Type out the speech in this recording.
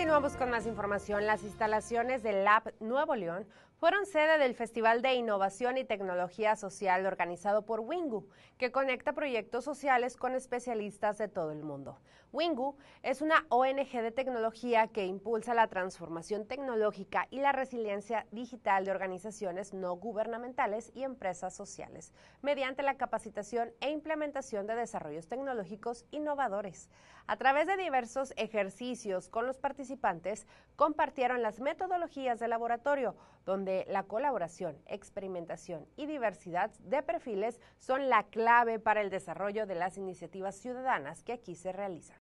Continuamos con más información. Las instalaciones del Lab Nuevo León fueron sede del Festival de Innovación y Tecnología Social organizado por Wingu, que conecta proyectos sociales con especialistas de todo el mundo. Wingu es una ONG de tecnología que impulsa la transformación tecnológica y la resiliencia digital de organizaciones no gubernamentales y empresas sociales, mediante la capacitación e implementación de desarrollos tecnológicos innovadores. A través de diversos ejercicios con los participantes, participantes compartieron las metodologías de laboratorio, donde la colaboración, experimentación y diversidad de perfiles son la clave para el desarrollo de las iniciativas ciudadanas que aquí se realizan.